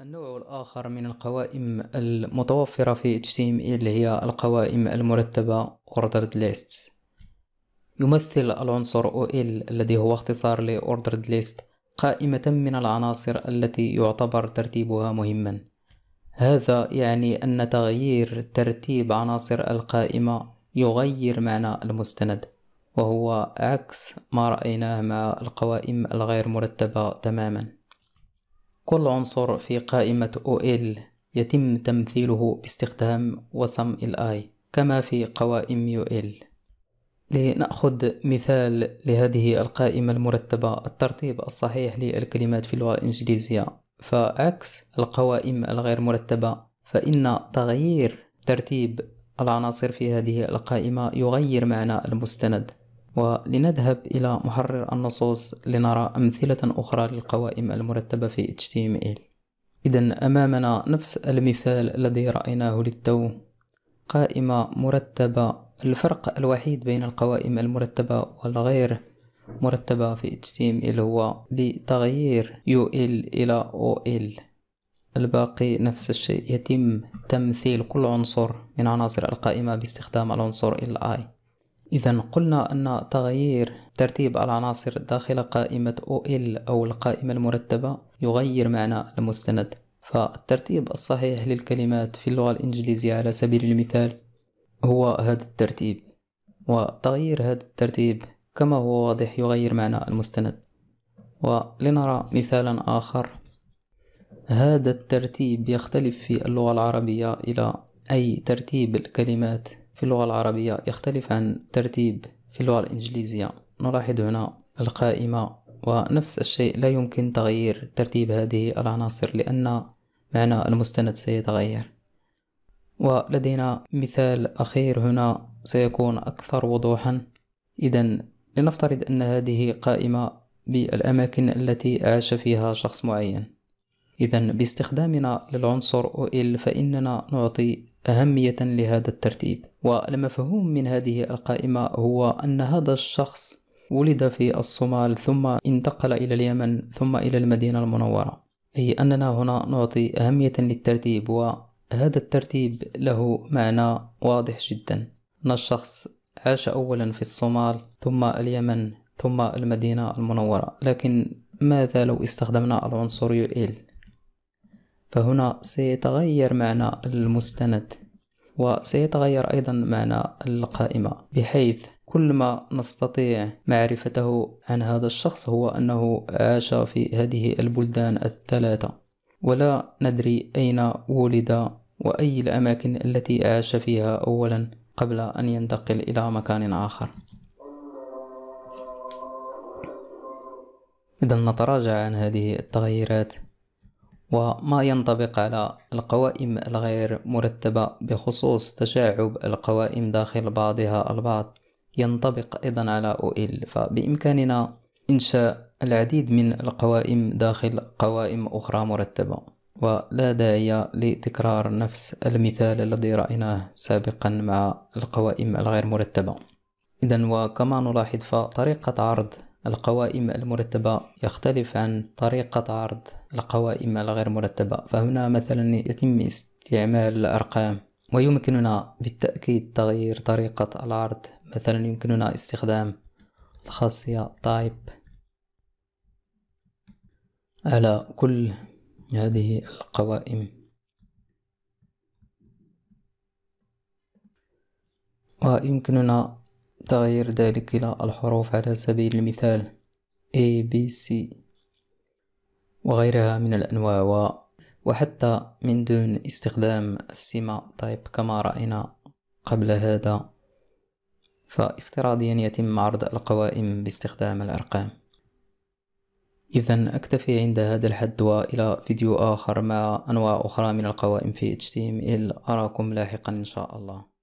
النوع الآخر من القوائم المتوفرة في HTML هي القوائم المرتبة Ordered Lists يمثل العنصر OL الذي هو اختصار ل Ordered List قائمة من العناصر التي يعتبر ترتيبها مهما هذا يعني أن تغيير ترتيب عناصر القائمة يغير معنى المستند وهو عكس ما رأيناه مع القوائم الغير مرتبة تماماً كل عنصر في قائمة OL يتم تمثيله باستخدام وسم الآي I كما في قوائم UL لنأخذ مثال لهذه القائمة المرتبة الترتيب الصحيح للكلمات في اللغة الإنجليزية فعكس القوائم الغير مرتبة فإن تغيير ترتيب العناصر في هذه القائمة يغير معنى المستند ولنذهب إلى محرر النصوص لنرى أمثلة أخرى للقوائم المرتبة في HTML إذا أمامنا نفس المثال الذي رأيناه للتو قائمة مرتبة الفرق الوحيد بين القوائم المرتبة والغير مرتبة في HTML هو بتغيير UL إلى OL الباقي نفس الشيء يتم تمثيل كل عنصر من عناصر القائمة باستخدام العنصر LI إذا قلنا أن تغيير ترتيب العناصر داخل قائمة OL أو القائمة المرتبة يغير معنى المستند فالترتيب الصحيح للكلمات في اللغة الإنجليزية على سبيل المثال هو هذا الترتيب وتغيير هذا الترتيب كما هو واضح يغير معنى المستند ولنرى مثالا آخر هذا الترتيب يختلف في اللغة العربية إلى أي ترتيب الكلمات في اللغة العربية يختلف عن ترتيب في اللغة الإنجليزية نلاحظ هنا القائمة ونفس الشيء لا يمكن تغيير ترتيب هذه العناصر لأن معنى المستند سيتغير ولدينا مثال أخير هنا سيكون أكثر وضوحا إذا لنفترض أن هذه قائمة بالأماكن التي عاش فيها شخص معين إذا باستخدامنا للعنصر OL فإننا نعطي أهمية لهذا الترتيب والمفهوم من هذه القائمة هو أن هذا الشخص ولد في الصومال ثم انتقل إلى اليمن ثم إلى المدينة المنورة أي أننا هنا نعطي أهمية للترتيب وهذا الترتيب له معنى واضح جدا أن الشخص عاش أولا في الصومال ثم اليمن ثم المدينة المنورة لكن ماذا لو استخدمنا العنصر يؤيل فهنا سيتغير معنى المستند وسيتغير أيضا معنى القائمة بحيث كل ما نستطيع معرفته عن هذا الشخص هو أنه عاش في هذه البلدان الثلاثة ولا ندري أين ولد وأي الأماكن التي عاش فيها أولا قبل أن ينتقل إلى مكان آخر إذا نتراجع عن هذه التغيرات وما ينطبق على القوائم الغير مرتبة بخصوص تشعب القوائم داخل بعضها البعض ينطبق أيضا على OL فبإمكاننا إنشاء العديد من القوائم داخل قوائم أخرى مرتبة ولا داعي لتكرار نفس المثال الذي رأيناه سابقا مع القوائم الغير مرتبة إذا وكما نلاحظ فطريقة عرض القوائم المرتبة يختلف عن طريقة عرض القوائم الغير مرتبة فهنا مثلا يتم استعمال الأرقام ويمكننا بالتأكيد تغيير طريقة العرض مثلا يمكننا استخدام الخاصية type على كل هذه القوائم ويمكننا تغير ذلك إلى الحروف على سبيل المثال A B C وغيرها من الأنواع و وحتى من دون استخدام السمة طيب كما رأينا قبل هذا فافتراضيا يتم عرض القوائم باستخدام الأرقام إذا أكتفي عند هذا الحد وإلى فيديو آخر مع أنواع أخرى من القوائم في HTML أراكم لاحقا إن شاء الله